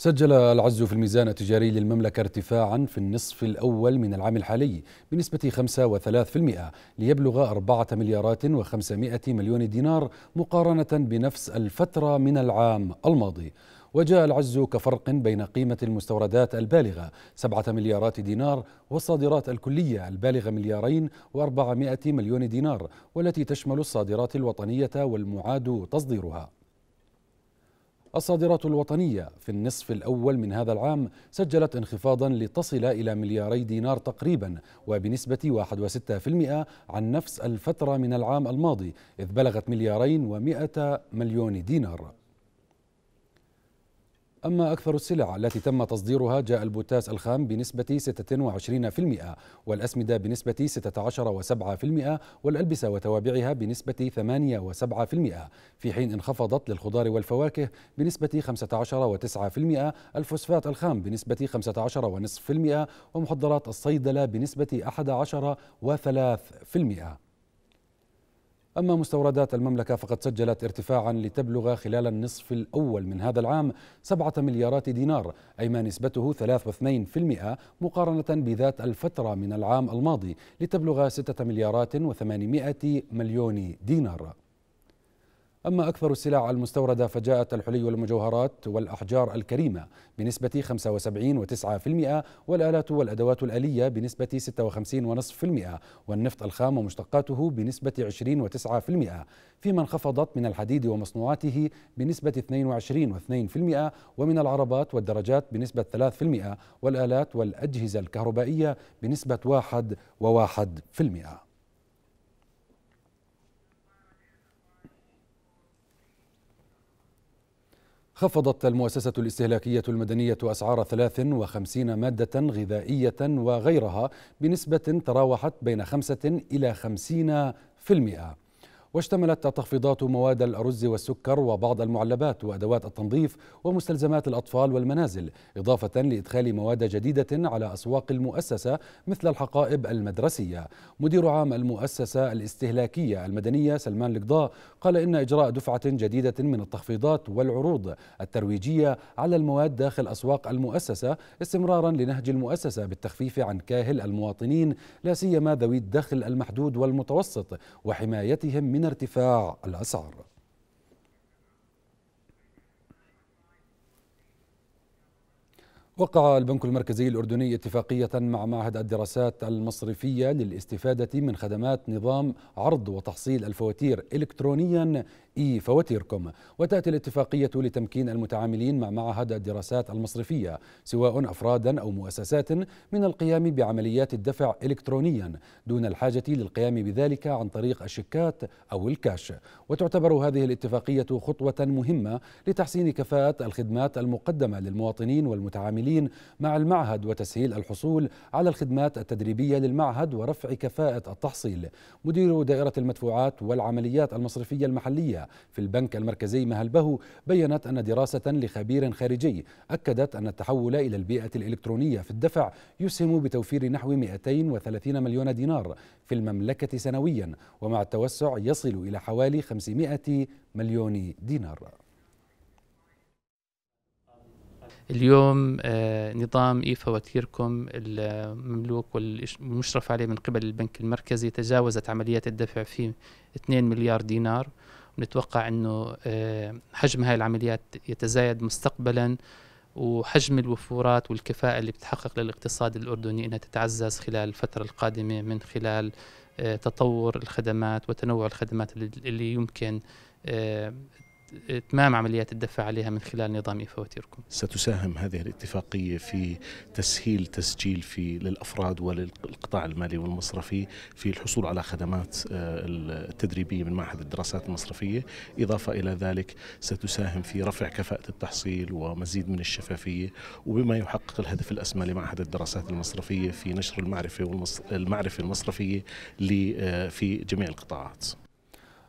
سجل العز في الميزان التجاري للمملكة ارتفاعا في النصف الأول من العام الحالي بنسبة 5.3% ليبلغ 4 مليارات و500 مليون دينار مقارنة بنفس الفترة من العام الماضي وجاء العز كفرق بين قيمة المستوردات البالغة 7 مليارات دينار والصادرات الكلية البالغة مليارين و400 مليون دينار والتي تشمل الصادرات الوطنية والمعاد تصديرها الصادرات الوطنية في النصف الأول من هذا العام سجلت انخفاضا لتصل إلى ملياري دينار تقريبا وبنسبة 1.6% عن نفس الفترة من العام الماضي إذ بلغت مليارين ومئة مليون دينار أما أكثر السلع التي تم تصديرها جاء البوتاس الخام بنسبة 26% والأسمدة بنسبة 16.7% والألبسة وتوابعها بنسبة 8.7% في حين انخفضت للخضار والفواكه بنسبة 15.9% الفوسفات الخام بنسبة 15.5% ومحضرات الصيدلة بنسبة 11.3% أما مستوردات المملكة فقد سجلت ارتفاعا لتبلغ خلال النصف الأول من هذا العام 7 مليارات دينار أي ما نسبته 3.2% مقارنة بذات الفترة من العام الماضي لتبلغ 6 مليارات و800 مليون دينار أما أكثر السلع المستوردة فجاءت الحلي والمجوهرات والأحجار الكريمة بنسبة 75.9% والآلات والأدوات الآلية بنسبة 56.5% والنفط الخام ومشتقاته بنسبة 20.9% فيما انخفضت من الحديد ومصنوعاته بنسبة 22.2% ومن العربات والدرجات بنسبة 3% والآلات والأجهزة الكهربائية بنسبة 1.1% خفضت المؤسسة الاستهلاكية المدنية أسعار 53 مادة غذائية وغيرها بنسبة تراوحت بين 5 إلى 50 في المئة واشتملت التخفيضات مواد الأرز والسكر وبعض المعلبات وأدوات التنظيف ومستلزمات الأطفال والمنازل إضافة لإدخال مواد جديدة على أسواق المؤسسة مثل الحقائب المدرسية مدير عام المؤسسة الاستهلاكية المدنية سلمان القضاء قال إن إجراء دفعة جديدة من التخفيضات والعروض الترويجية على المواد داخل أسواق المؤسسة استمرارا لنهج المؤسسة بالتخفيف عن كاهل المواطنين لا سيما ذوي الدخل المحدود والمتوسط وحمايتهم من من ارتفاع الأسعار وقع البنك المركزي الأردني اتفاقية مع معهد الدراسات المصرفية للاستفادة من خدمات نظام عرض وتحصيل الفواتير إلكترونيا اي فواتيركم وتاتي الاتفاقيه لتمكين المتعاملين مع معهد الدراسات المصرفيه سواء افرادا او مؤسسات من القيام بعمليات الدفع الكترونيا دون الحاجه للقيام بذلك عن طريق الشيكات او الكاش وتعتبر هذه الاتفاقيه خطوه مهمه لتحسين كفاءه الخدمات المقدمه للمواطنين والمتعاملين مع المعهد وتسهيل الحصول على الخدمات التدريبيه للمعهد ورفع كفاءه التحصيل مدير دائره المدفوعات والعمليات المصرفيه المحليه في البنك المركزي مهلبه بيّنت أن دراسة لخبير خارجي أكدت أن التحول إلى البيئة الإلكترونية في الدفع يسهم بتوفير نحو 230 مليون دينار في المملكة سنويا ومع التوسع يصل إلى حوالي 500 مليون دينار اليوم آه، نظام إيفا وكيركم المملوك والمشرف عليه من قبل البنك المركزي تجاوزت عمليات الدفع في 2 مليار دينار بنتوقع انه آه، حجم هاي العمليات يتزايد مستقبلا وحجم الوفورات والكفاءة اللي بتحقق للاقتصاد الأردني أنها تتعزز خلال الفترة القادمة من خلال آه، تطور الخدمات وتنوع الخدمات اللي يمكن آه، إتمام عمليات الدفع عليها من خلال نظام فواتيركم ستساهم هذه الاتفاقية في تسهيل تسجيل في للأفراد وللقطاع المالي والمصرفي في الحصول على خدمات آه، التدريبية من معهد الدراسات المصرفية إضافة إلى ذلك ستساهم في رفع كفاءة التحصيل ومزيد من الشفافية وبما يحقق الهدف الأسمى لمعهد الدراسات المصرفية في نشر المعرفة والمعرفة المصرفية آه، في جميع القطاعات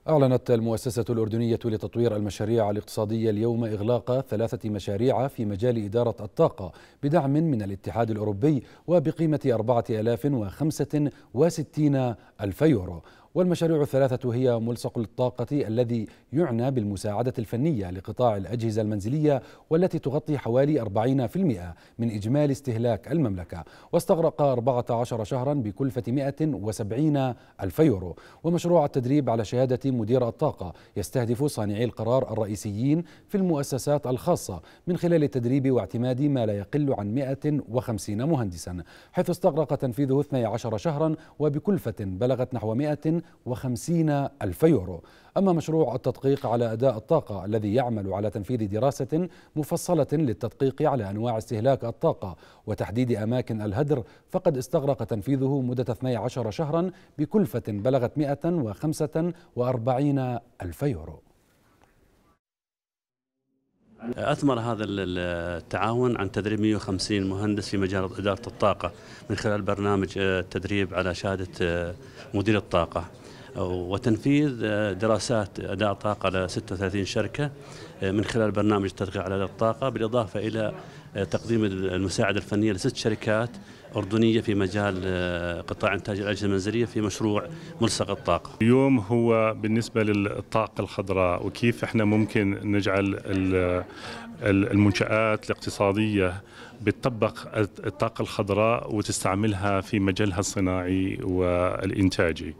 أعلنت المؤسسة الأردنية لتطوير المشاريع الاقتصادية اليوم إغلاق ثلاثة مشاريع في مجال إدارة الطاقة بدعم من الاتحاد الأوروبي وبقيمة 4065 ألف يورو والمشاريع الثلاثة هي ملصق الطاقة الذي يعنى بالمساعدة الفنية لقطاع الأجهزة المنزلية والتي تغطي حوالي 40% من إجمالي استهلاك المملكة واستغرق 14 شهرا بكلفة 170 ألف يورو ومشروع التدريب على شهادة مدير الطاقة يستهدف صانعي القرار الرئيسيين في المؤسسات الخاصة من خلال التدريب واعتماد ما لا يقل عن 150 مهندسا حيث استغرق تنفيذه 12 شهرا وبكلفة بلغت نحو 100 وخمسين ألف يورو أما مشروع التدقيق على أداء الطاقة الذي يعمل على تنفيذ دراسة مفصلة للتدقيق على أنواع استهلاك الطاقة وتحديد أماكن الهدر فقد استغرق تنفيذه مدة 12 شهرا بكلفة بلغت 145 ألف يورو أثمر هذا التعاون عن تدريب 150 مهندس في مجال إدارة الطاقة من خلال برنامج التدريب آه، على شهادة آه، مدير الطاقة وتنفيذ آه، دراسات أداء طاقة على 36 شركة من خلال برنامج التدقيق على الطاقة بالإضافة إلى آه، تقديم المساعدة الفنية لست شركات أردنية في مجال آه، قطاع إنتاج الأجهزة المنزلية في مشروع ملصق الطاقة اليوم هو بالنسبة للطاقة الخضراء وكيف احنا ممكن نجعل المنشآت الاقتصادية بتطبق الطاقة الخضراء وتستعملها في مجالها الصناعي والإنتاجي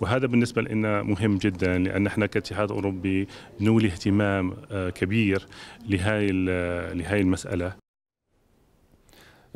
وهذا بالنسبة لنا مهم جدا لأن احنا كاتحاد أوروبي نولي اهتمام آه، كبير لهذه المسألة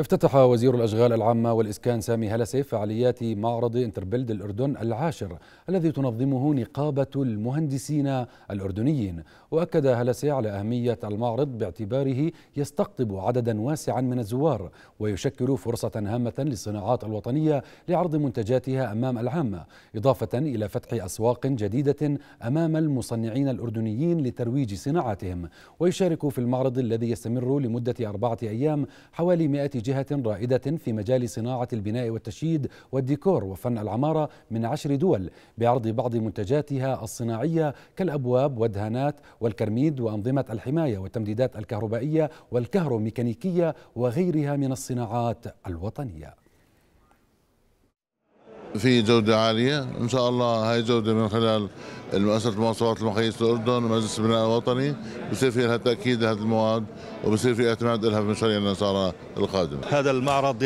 افتتح وزير الأشغال العامة والإسكان سامي هلسي فعاليات معرض انتربلد الأردن العاشر الذي تنظمه نقابة المهندسين الأردنيين وأكد هلسي على أهمية المعرض باعتباره يستقطب عددا واسعا من الزوار ويشكل فرصة هامة للصناعات الوطنية لعرض منتجاتها أمام العامة إضافة إلى فتح أسواق جديدة أمام المصنعين الأردنيين لترويج صناعاتهم ويشارك في المعرض الذي يستمر لمدة أربعة أيام حوالي 100 جهة رائدة في مجال صناعة البناء والتشييد والديكور وفن العمارة من عشر دول بعرض بعض منتجاتها الصناعية كالأبواب والدهانات والكرميد وأنظمة الحماية والتمديدات الكهربائية والكهروميكانيكية وغيرها من الصناعات الوطنية في جودة عالية إن شاء الله هاي جودة من خلال مؤسسة المواصفات المقيس الأردن ومجلس البناء الوطني بصير في لها تأكيد لهذه المواد وبصير في اعتماد لها في مشاريع النصارى القادمة هذا المعرض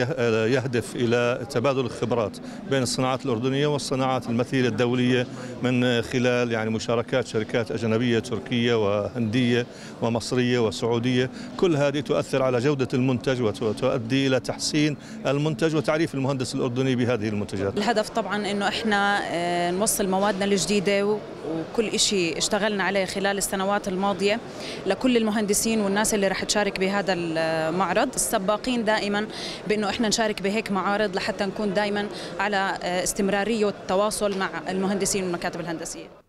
يهدف إلى تبادل الخبرات بين الصناعات الأردنية والصناعات المثيلة الدولية من خلال يعني مشاركات شركات أجنبية تركية وهندية ومصرية وسعودية كل هذه تؤثر على جودة المنتج وتؤدي إلى تحسين المنتج وتعريف المهندس الأردني بهذه المنتجات الهدف طبعا انه احنا آه، نوصل موادنا الجديده وكل شيء اشتغلنا عليه خلال السنوات الماضيه لكل المهندسين والناس اللي راح تشارك بهذا المعرض السباقين دائما بانه احنا نشارك بهيك معارض لحتى نكون دائما على آه، استمراريه التواصل مع المهندسين والمكاتب الهندسيه